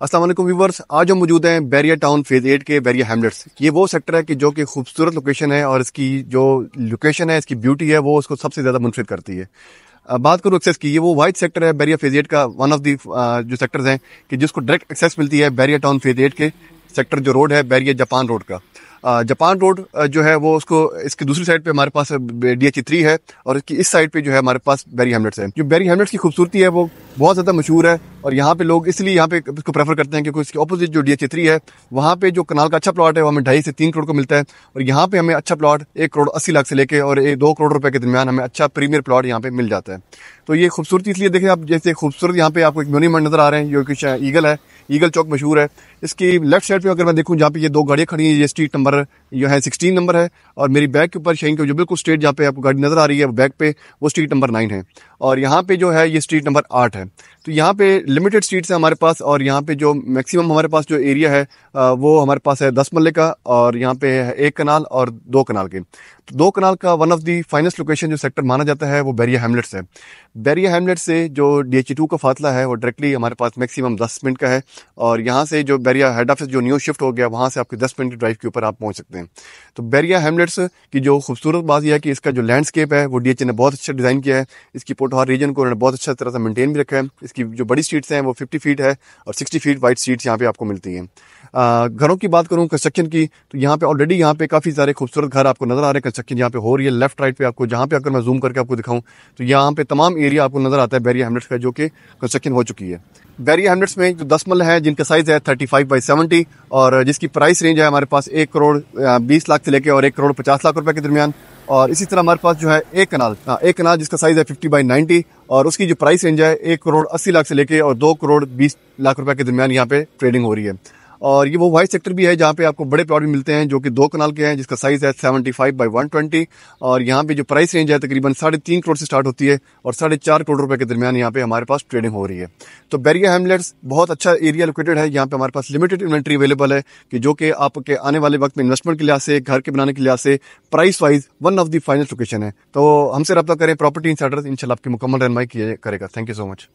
Aslam viewers आज हम मौजूद हैं बैरिया टाउन फेज़ एट के बैरिया हेमलेट्स ये वो सेक्टर है कि जो कि खूबसूरत लोकेशन है और इसकी जो लोकेशन है इसकी ब्यूटी है वो उसको सबसे ज़्यादा मुनफरद करती है बात करूँ एक्सेस की ये वो वाइट सेक्टर है बैरिया फेज एट का वन ऑफ दी जो सेक्टर्स हैं कि जिसको डायरेक्ट एक्सेस मिलती है बैरिया टाउन फेज एट के सेक्टर जो रोड है बैरिया जापान रोड का जापान रोड जो है वो उसको इसकी दूसरी साइड पे हमारे पास डी एच थ्री है और इसकी इस साइड पे जो है हमारे पास बैरी हेमलेट्स है जो बैरी हेमलेट्स की खूबसूरती है वो बहुत ज़्यादा मशहूर है और यहाँ पे लोग इसलिए यहाँ पे इसको प्रेफर करते हैं क्योंकि इसके अपोजिट जो डी एच थ्री है वहाँ पे जो कनाल का अच्छा प्लॉट है वो हमें ढाई से तीन करोड़ को मिलता है और यहाँ पे हमें अच्छा प्लॉट एक करोड़ अस्सी लाख से लेके और एक दो करोड़ रुपए के दरमियान हमें अच्छा प्रीमियर प्लॉट यहाँ पे मिल जाता है तो ये खूबसूरती इसलिए देखें आप जैसे खूबसूरत यहाँ पे आपको एक म्यूनिमेंट नजर आ रहे हैं जो कि ईगल है ईगल चौक मशहूर है इसकी लेफ्ट साइड पे अगर मैं देखूँ जहाँ पे ये दो गाड़ियाँ खड़ी हैं ये स्ट्रीट नंबर जो है सिक्सटीन नंबर है और मेरी बैक के ऊपर शहीन के जो बिल्कुल स्ट्रेट जहाँ पे आपको गाड़ी नज़र आ रही है बैक पे वो स्ट्रीट नंबर नाइन है और यहाँ पे जो है ये स्ट्रीट नंबर आठ है तो यहाँ पे लिमिटेड स्ट्रीट्स हैं हमारे पास और यहाँ पे जो मैक्सिमम हमारे पास जो एरिया है वो हमारे पास है दस मल्ले का और यहाँ पे है एक कनाल और दो कनाल के तो दो कनाल का one of the finest location जो सेक्टर माना जाता है वो बैरिया हेमलेट्स है बैरिया हेमलेट से जो डी एच टू का फासला है वो डायरेक्टली हमारे पास मैक्सिमम दस मिनट का है और यहाँ से जो बैरिया हेड ऑफिस जो न्यू शिफ्ट हो गया वहाँ से आपके दस मिनट ड्राइव के ऊपर आप पहुँच सकते हैं तो बैरिया हेमलेट्स की जो खूबसूरत बात यह है कि इसका जो लैंडस्केप है वो डी ने बहुत अच्छा डिज़ाइन किया है इसकी पोटोहार रीजन को उन्होंने बहुत अच्छा तरह से मेनटेन भी रखा है इसकी जो बड़ी सीट्स हैं वो फिफ्टी फीट है और सिक्सटी फीट वाइड सीट्स यहाँ पर आपको मिलती हैं घरों की बात करूँ कंस्ट्रक्शन की तो यहाँ पे ऑलरेडी यहाँ पे काफ़ी सारे खूबसूरत घर आपको नजर आ रहे हैं कंस्ट्रक्शन यहाँ पे हो रही है लेफ्ट राइट पर आपको जहाँ पे अगर मैं जूम करके आपको दिखाऊँ तो यहाँ पे तमाम एरिया आपको नजर आता है बैरिया हेमलेट्स का जो कि कंस्ट्रक्शन हो चुकी है बैरियर हंड्रेड्स में जो दस मल है जिनका साइज़ है थर्टी फाइव बाई सेवेंटी और जिसकी प्राइस रेंज है हमारे पास एक करोड़ बीस लाख से लेकर और एक करोड़ पचास लाख रुपए के दरमियान और इसी तरह हमारे पास जो है एक कनाल एक कनाल जिसका साइज़ है फिफ्टी बाई नाइन्टी और उसकी जो प्राइस रेंज है एक करोड़ अस्सी लाख से लेकर और दो करोड़ बीस लाख रुपए के दरमियान यहाँ पे ट्रेडिंग हो रही है और ये वो वाइड सेक्टर भी है जहाँ पे आपको बड़े प्लॉट भी मिलते हैं जो कि दो कनाल के हैं जिसका साइज़ है seventy five by one twenty और यहाँ पे जो प्राइस रेंज है तकरीबन साढ़े तीन करोड़ से स्टार्ट होती है और साढ़े चार करोड़ रुपए के दरमियान यहाँ पे हमारे पास ट्रेडिंग हो रही है तो बैरिया हेमलेट्स बहुत अच्छा एरिया लोकेटेड है यहाँ पे हमारे पास लिमिटेड इन्वेंट्री अवेलेबल है कि जो कि आपके आने वाले वक्त में इन्वेस्टमेंट के लिहाज से घर के बनाने के लिहाज से price wise one of the final location है तो हमसे रब्ता करें प्रॉपर्टी इन सेटर्स इनशाला आपकी मुकम्मल रहनमाई किया करेगा थैंक यू सो मच